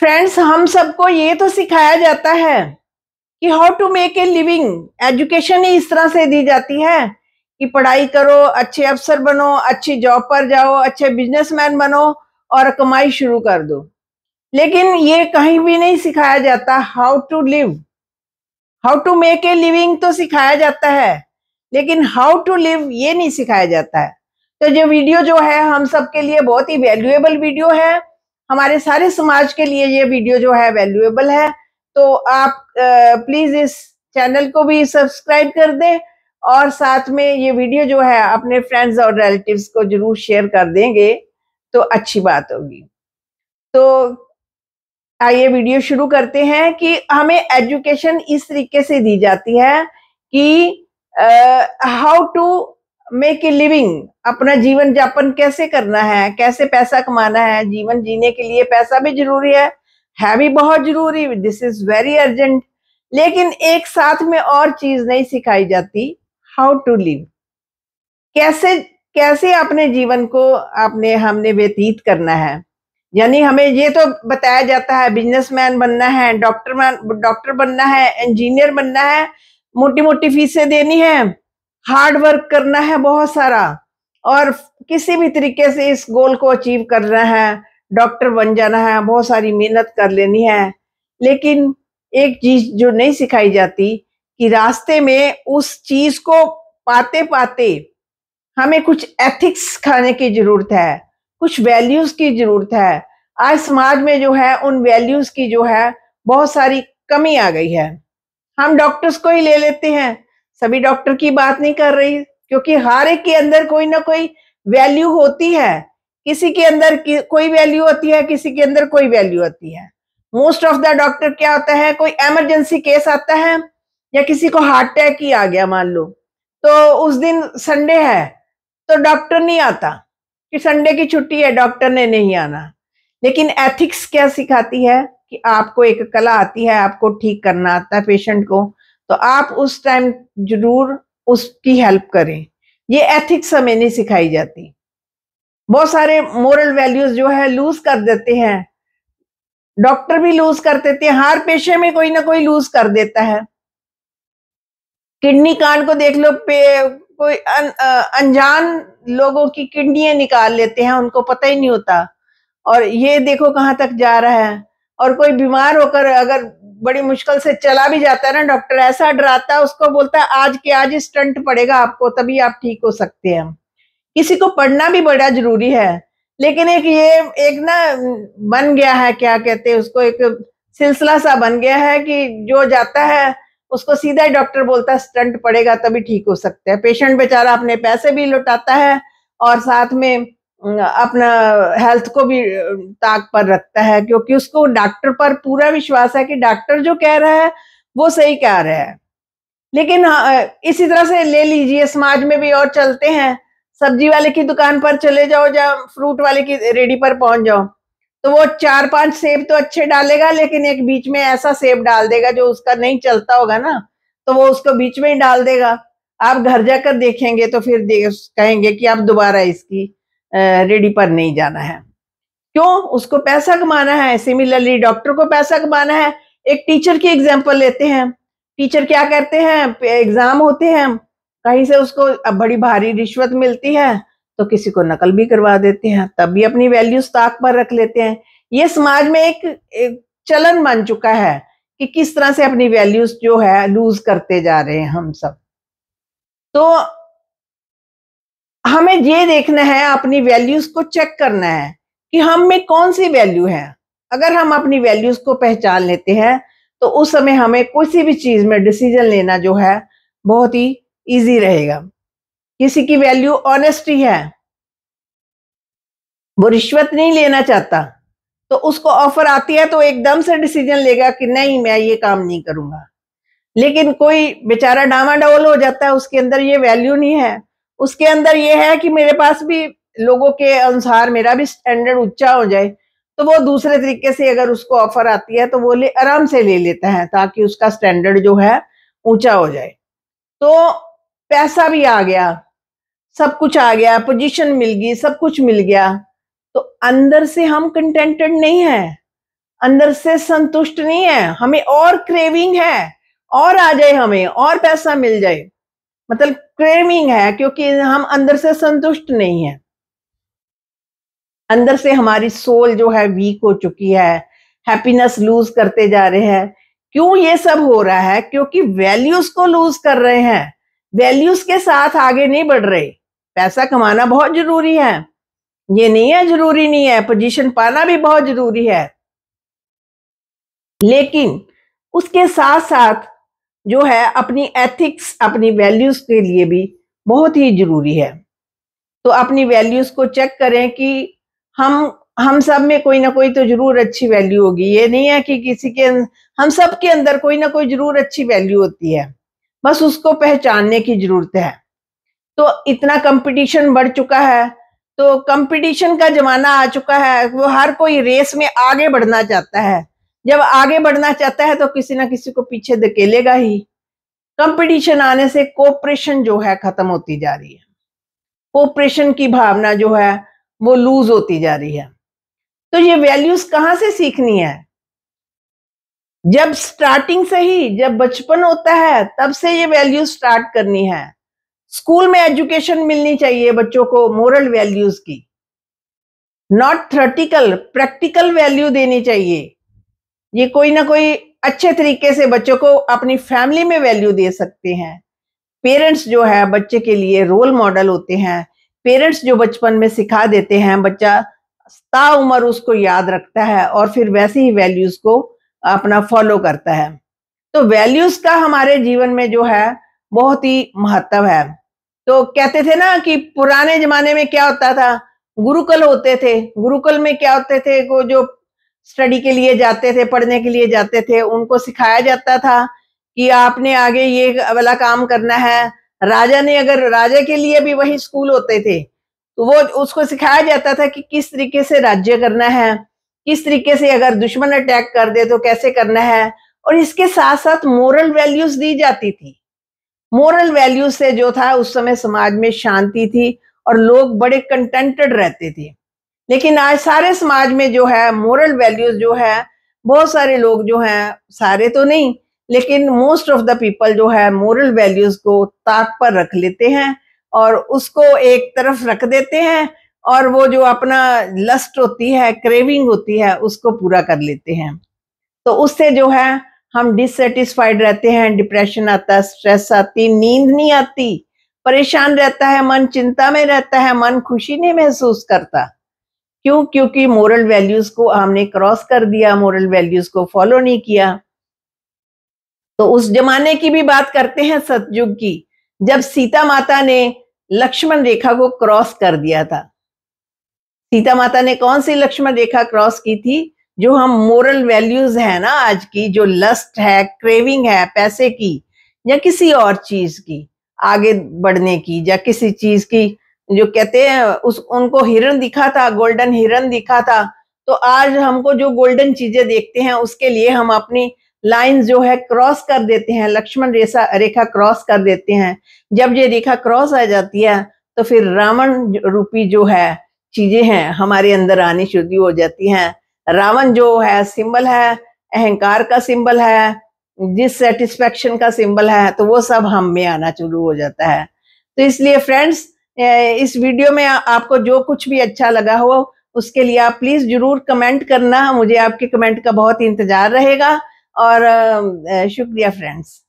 friends हम सबको ये तो सिखाया जाता है कि how to make a living education ही इस तरह से दी जाती है कि पढ़ाई करो अच्छे अफसर बनो अच्छी जॉब पर जाओ अच्छे बिजनेसमैन बनो और कमाई शुरू कर दो लेकिन ये कहीं भी नहीं सिखाया जाता how to live how to make a living तो सिखाया जाता है लेकिन हाउ टू लिव ये नहीं सिखाया जाता है तो ये वीडियो जो है हम सबके लिए बहुत ही वैल्यूएबल वीडियो है हमारे सारे समाज के लिए ये वीडियो जो है वैल्यूएबल है तो आप प्लीज इस चैनल को भी सब्सक्राइब कर दें और साथ में ये वीडियो जो है अपने फ्रेंड्स और रिलेटिव्स को जरूर शेयर कर देंगे तो अच्छी बात होगी तो आइए वीडियो शुरू करते हैं कि हमें एजुकेशन इस तरीके से दी जाती है कि how to make a living अपना जीवन जापन कैसे करना है कैसे पैसा कमाना है जीवन जीने के लिए पैसा भी जरूरी है है भी बहुत जरूरी दिस इज वेरी अर्जेंट लेकिन एक साथ में और चीज नहीं सिखाई जाती हाउ टू लिव कैसे कैसे अपने जीवन को आपने हमने व्यतीत करना है यानी हमें ये तो बताया जाता है बिजनेसमैन बनना है डॉक्टर डॉक्टर बनना है इंजीनियर बनना है मोटी मोटी फीसें देनी है हार्ड वर्क करना है बहुत सारा और किसी भी तरीके से इस गोल को अचीव करना है डॉक्टर बन जाना है बहुत सारी मेहनत कर लेनी है लेकिन एक चीज जो नहीं सिखाई जाती कि रास्ते में उस चीज को पाते पाते हमें कुछ एथिक्स सिखाने की जरूरत है कुछ वैल्यूज की जरूरत है आज समाज में जो है उन वैल्यूज की जो है बहुत सारी कमी आ गई है हम डॉक्टर्स को ही ले लेते हैं सभी डॉक्टर की बात नहीं कर रही क्योंकि हर एक के अंदर कोई ना कोई वैल्यू होती है किसी के अंदर कोई वैल्यू होती है किसी के अंदर कोई वैल्यू होती है मोस्ट ऑफ द डॉक्टर क्या होता है कोई एमरजेंसी केस आता है या किसी को हार्ट अटैक ही आ गया मान लो तो उस दिन संडे है तो डॉक्टर नहीं आता कि संडे की छुट्टी है डॉक्टर ने नहीं आना लेकिन एथिक्स क्या सिखाती है कि आपको एक कला आती है आपको ठीक करना आता है पेशेंट को तो आप उस टाइम जरूर उसकी हेल्प करें ये एथिक्स हमें नहीं सिखाई जाती बहुत सारे मोरल वैल्यूज जो है लूज कर देते हैं डॉक्टर भी लूज कर देते हैं हर पेशे में कोई ना कोई लूज कर देता है किडनी कांड को देख लो पे कोई अनजान लोगों की किडनियां निकाल लेते हैं उनको पता ही नहीं होता और ये देखो कहाँ तक जा रहा है और कोई बीमार होकर अगर बड़ी मुश्किल से चला भी जाता है ना डॉक्टर ऐसा डराता है उसको बोलता है आज के आज स्टंट पड़ेगा आपको तभी आप ठीक हो सकते हैं किसी को पढ़ना भी बड़ा जरूरी है लेकिन एक ये एक ना बन गया है क्या कहते हैं उसको एक सिलसिला सा बन गया है कि जो जाता है उसको सीधा ही डॉक्टर बोलता है स्टंट पड़ेगा तभी ठीक हो सकते हैं पेशेंट बेचारा अपने पैसे भी लुटाता है और साथ में अपना हेल्थ को भी ताक पर रखता है क्योंकि उसको डॉक्टर पर पूरा विश्वास है कि डॉक्टर जो कह रहा है वो सही कह रहा है लेकिन हाँ, इसी तरह से ले लीजिए समाज में भी और चलते हैं सब्जी वाले की दुकान पर चले जाओ या फ्रूट वाले की रेडी पर पहुंच जाओ तो वो चार पांच सेब तो अच्छे डालेगा लेकिन एक बीच में ऐसा सेब डाल देगा जो उसका नहीं चलता होगा ना तो वो उसको बीच में ही डाल देगा आप घर जाकर देखेंगे तो फिर कहेंगे कि आप दोबारा इसकी रेडी पर नहीं जाना है क्यों उसको पैसा कमाना है सिमिलरली डॉक्टर को पैसा कमाना है एक टीचर की एग्जाम्पल लेते हैं टीचर क्या करते हैं एग्जाम होते हैं कहीं से उसको अब बड़ी भारी रिश्वत मिलती है तो किसी को नकल भी करवा देते हैं तब भी अपनी वैल्यू ताक पर रख लेते हैं ये समाज में एक, एक चलन बन चुका है कि किस तरह से अपनी वैल्यूज जो है लूज करते जा रहे हैं हम सब तो हमें ये देखना है अपनी वैल्यूज को चेक करना है कि हम में कौन सी वैल्यू है अगर हम अपनी वैल्यूज को पहचान लेते हैं तो उस समय हमें किसी भी चीज में डिसीजन लेना जो है बहुत ही इजी रहेगा किसी की वैल्यू ऑनेस्टी है वो रिश्वत नहीं लेना चाहता तो उसको ऑफर आती है तो एकदम से डिसीजन लेगा कि नहीं मैं ये काम नहीं करूंगा लेकिन कोई बेचारा डामा डोल हो जाता है उसके अंदर ये वैल्यू नहीं है उसके अंदर ये है कि मेरे पास भी लोगों के अनुसार मेरा भी स्टैंडर्ड ऊंचा हो जाए तो वो दूसरे तरीके से अगर उसको ऑफर आती है तो वो ले आराम से ले लेता है ताकि उसका स्टैंडर्ड जो है ऊंचा हो जाए तो पैसा भी आ गया सब कुछ आ गया पोजीशन मिल गई सब कुछ मिल गया तो अंदर से हम कंटेंटेड नहीं है अंदर से संतुष्ट नहीं है हमें और क्रेविंग है और आ जाए हमें और पैसा मिल जाए मतलब क्रेविंग है क्योंकि हम अंदर से संतुष्ट नहीं है अंदर से हमारी सोल जो है वीक हो चुकी है हैप्पीनेस लूज करते जा रहे हैं क्यों ये सब हो रहा है क्योंकि वैल्यूज को लूज कर रहे हैं वैल्यूज के साथ आगे नहीं बढ़ रहे पैसा कमाना बहुत जरूरी है ये नहीं है जरूरी नहीं है पोजीशन पाना भी बहुत जरूरी है लेकिन उसके साथ साथ जो है अपनी एथिक्स अपनी वैल्यूज़ के लिए भी बहुत ही ज़रूरी है तो अपनी वैल्यूज़ को चेक करें कि हम हम सब में कोई ना कोई तो जरूर अच्छी वैल्यू होगी ये नहीं है कि किसी के हम सब के अंदर कोई ना कोई जरूर अच्छी वैल्यू होती है बस उसको पहचानने की जरूरत है तो इतना कंपटीशन बढ़ चुका है तो कंपटीशन का जमाना आ चुका है वो हर कोई रेस में आगे बढ़ना चाहता है जब आगे बढ़ना चाहता है तो किसी ना किसी को पीछे धकेलेगा ही कंपटीशन आने से कोऑपरेशन जो है खत्म होती जा रही है कोऑपरेशन की भावना जो है वो लूज होती जा रही है तो ये वैल्यूज कहां से सीखनी है जब स्टार्टिंग से ही जब बचपन होता है तब से ये वैल्यू स्टार्ट करनी है स्कूल में एजुकेशन मिलनी चाहिए बच्चों को मोरल वैल्यूज की नॉट थ्रेटिकल प्रैक्टिकल वैल्यू देनी चाहिए ये कोई ना कोई अच्छे तरीके से बच्चों को अपनी फैमिली में वैल्यू दे सकते हैं पेरेंट्स जो है बच्चे के लिए रोल मॉडल होते हैं पेरेंट्स जो बचपन में सिखा देते हैं बच्चा ता उम्र उसको याद रखता है और फिर वैसे ही वैल्यूज को अपना फॉलो करता है तो वैल्यूज का हमारे जीवन में जो है बहुत ही महत्व है तो कहते थे ना कि पुराने जमाने में क्या होता था गुरुकुल होते थे गुरुकुल में क्या होते थे वो जो स्टडी के लिए जाते थे पढ़ने के लिए जाते थे उनको सिखाया जाता था कि आपने आगे ये वाला काम करना है राजा ने अगर राजा के लिए भी वही स्कूल होते थे तो वो उसको सिखाया जाता था कि किस तरीके से राज्य करना है किस तरीके से अगर दुश्मन अटैक कर दे तो कैसे करना है और इसके साथ साथ मोरल वैल्यूज दी जाती थी मोरल वैल्यूज से जो था उस समय समाज में शांति थी और लोग बड़े कंटेंटेड रहते थे लेकिन आज सारे समाज में जो है मोरल वैल्यूज जो है बहुत सारे लोग जो हैं सारे तो नहीं लेकिन मोस्ट ऑफ द पीपल जो है मोरल वैल्यूज को ताक पर रख लेते हैं और उसको एक तरफ रख देते हैं और वो जो अपना लस्ट होती है क्रेविंग होती है उसको पूरा कर लेते हैं तो उससे जो है हम डिससेटिस्फाइड रहते हैं डिप्रेशन आता है स्ट्रेस आती नींद नहीं आती परेशान रहता है मन चिंता में रहता है मन खुशी नहीं महसूस करता क्यों क्योंकि मोरल वैल्यूज को हमने क्रॉस कर दिया मोरल वैल्यूज को फॉलो नहीं किया तो उस जमाने की भी बात करते हैं सतयुग की जब सीता माता ने लक्ष्मण रेखा को क्रॉस कर दिया था सीता माता ने कौन सी लक्ष्मण रेखा क्रॉस की थी जो हम मोरल वैल्यूज है ना आज की जो लस्ट है क्रेविंग है पैसे की या किसी और चीज की आगे बढ़ने की या किसी चीज की जो कहते हैं उस उनको हिरण दिखा था गोल्डन हिरण दिखा था तो आज हमको जो गोल्डन चीजें देखते हैं उसके लिए हम अपनी लाइन जो है क्रॉस कर देते हैं लक्ष्मण रेखा रेखा क्रॉस कर देते हैं जब ये रेखा क्रॉस आ जाती है तो फिर रावण रूपी जो है चीजें हैं हमारे अंदर आनी शुरू हो जाती हैं रावण जो है सिंबल है अहंकार का सिंबल है जिस सेटिस्फेक्शन का सिंबल है तो वो सब हम में आना शुरू हो जाता है तो इसलिए फ्रेंड्स इस वीडियो में आपको जो कुछ भी अच्छा लगा हो उसके लिए आप प्लीज़ ज़रूर कमेंट करना मुझे आपके कमेंट का बहुत इंतज़ार रहेगा और शुक्रिया फ्रेंड्स